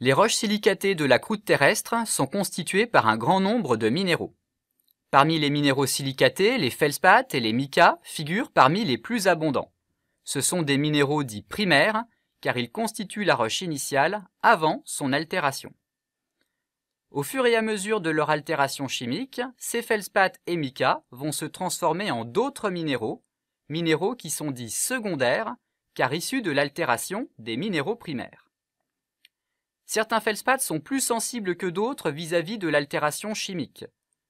Les roches silicatées de la croûte terrestre sont constituées par un grand nombre de minéraux. Parmi les minéraux silicatés, les feldspaths et les micas figurent parmi les plus abondants. Ce sont des minéraux dits primaires car ils constituent la roche initiale avant son altération. Au fur et à mesure de leur altération chimique, ces feldspaths et micas vont se transformer en d'autres minéraux, minéraux qui sont dits secondaires car issus de l'altération des minéraux primaires certains feldspaths sont plus sensibles que d'autres vis-à-vis de l'altération chimique,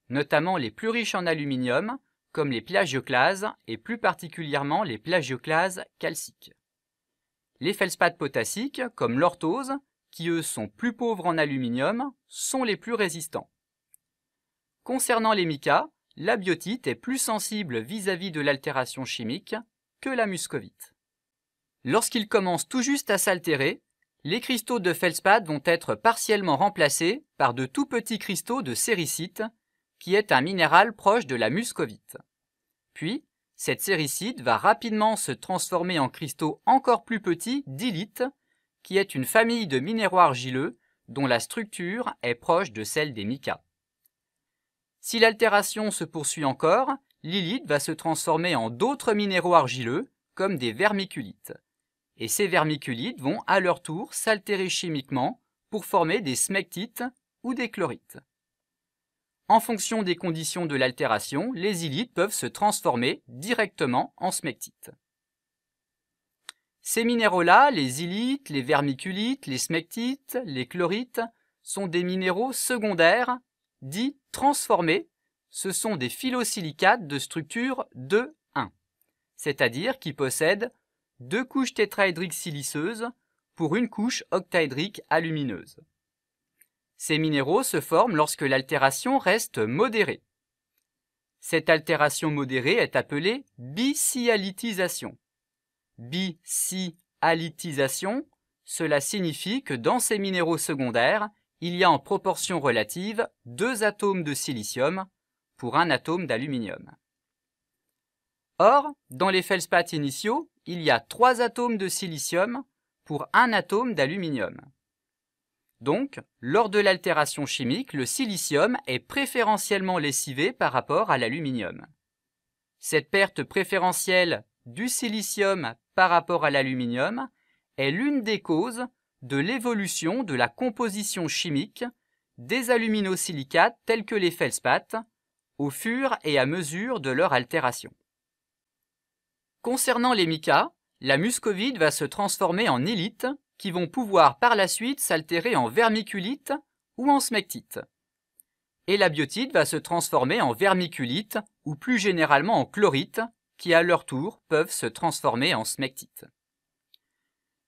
notamment les plus riches en aluminium, comme les plagioclases et plus particulièrement les plagioclases calciques. Les feldspaths potassiques, comme l'orthose, qui eux sont plus pauvres en aluminium, sont les plus résistants. Concernant les micas, la biotite est plus sensible vis-à-vis de l'altération chimique que la muscovite. Lorsqu'ils commencent tout juste à s'altérer, les cristaux de feldspath vont être partiellement remplacés par de tout petits cristaux de séricite, qui est un minéral proche de la muscovite. Puis, cette séricite va rapidement se transformer en cristaux encore plus petits d'ilite, qui est une famille de minéraux argileux dont la structure est proche de celle des micas. Si l'altération se poursuit encore, l'ilite va se transformer en d'autres minéraux argileux, comme des vermiculites et ces vermiculites vont à leur tour s'altérer chimiquement pour former des smectites ou des chlorites. En fonction des conditions de l'altération, les ilites peuvent se transformer directement en smectites. Ces minéraux-là, les ilites, les vermiculites, les smectites, les chlorites, sont des minéraux secondaires dits transformés. Ce sont des phyllosilicates de structure 2-1, c'est-à-dire qui possèdent deux couches tétraédriques siliceuses pour une couche octaédrique alumineuse. Ces minéraux se forment lorsque l'altération reste modérée. Cette altération modérée est appelée bicialitisation. Bicialitisation, cela signifie que dans ces minéraux secondaires, il y a en proportion relative deux atomes de silicium pour un atome d'aluminium. Or, dans les feldspaths initiaux, il y a trois atomes de silicium pour un atome d'aluminium. Donc, lors de l'altération chimique, le silicium est préférentiellement lessivé par rapport à l'aluminium. Cette perte préférentielle du silicium par rapport à l'aluminium est l'une des causes de l'évolution de la composition chimique des aluminosilicates tels que les feldspaths au fur et à mesure de leur altération. Concernant les micas, la muscovite va se transformer en élite, qui vont pouvoir par la suite s'altérer en vermiculite ou en smectite. Et la biotite va se transformer en vermiculite ou plus généralement en chlorite, qui à leur tour peuvent se transformer en smectite.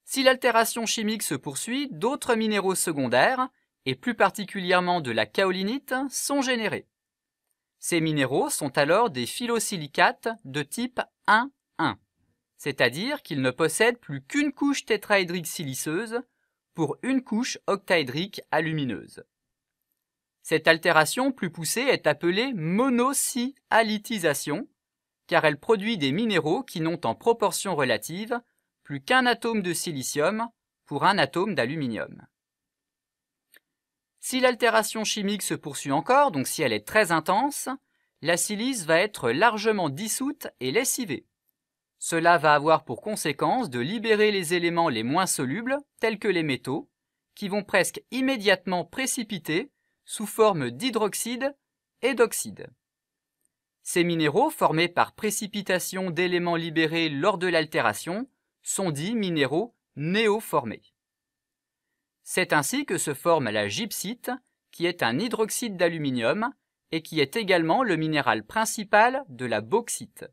Si l'altération chimique se poursuit, d'autres minéraux secondaires, et plus particulièrement de la kaolinite, sont générés. Ces minéraux sont alors des phyllosilicates de type 1 c'est-à-dire qu'il ne possède plus qu'une couche tétraédrique siliceuse pour une couche octaédrique alumineuse. Cette altération plus poussée est appelée monocyalitisation, car elle produit des minéraux qui n'ont en proportion relative plus qu'un atome de silicium pour un atome d'aluminium. Si l'altération chimique se poursuit encore, donc si elle est très intense, la silice va être largement dissoute et lessivée. Cela va avoir pour conséquence de libérer les éléments les moins solubles, tels que les métaux, qui vont presque immédiatement précipiter sous forme d'hydroxyde et d'oxyde. Ces minéraux formés par précipitation d'éléments libérés lors de l'altération sont dits minéraux néoformés. C'est ainsi que se forme la gypsite, qui est un hydroxyde d'aluminium et qui est également le minéral principal de la bauxite.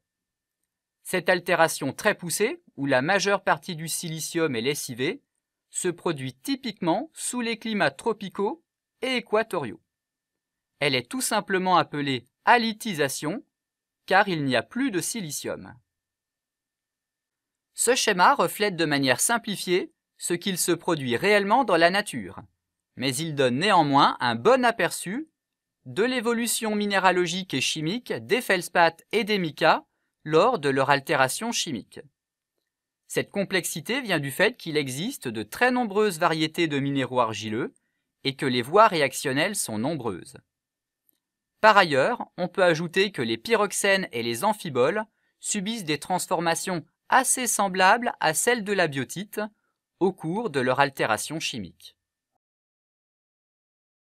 Cette altération très poussée, où la majeure partie du silicium est lessivée, se produit typiquement sous les climats tropicaux et équatoriaux. Elle est tout simplement appelée halitisation car il n'y a plus de silicium. Ce schéma reflète de manière simplifiée ce qu'il se produit réellement dans la nature, mais il donne néanmoins un bon aperçu de l'évolution minéralogique et chimique des feldspaths et des micas lors de leur altération chimique. Cette complexité vient du fait qu'il existe de très nombreuses variétés de minéraux argileux et que les voies réactionnelles sont nombreuses. Par ailleurs, on peut ajouter que les pyroxènes et les amphiboles subissent des transformations assez semblables à celles de la biotite au cours de leur altération chimique.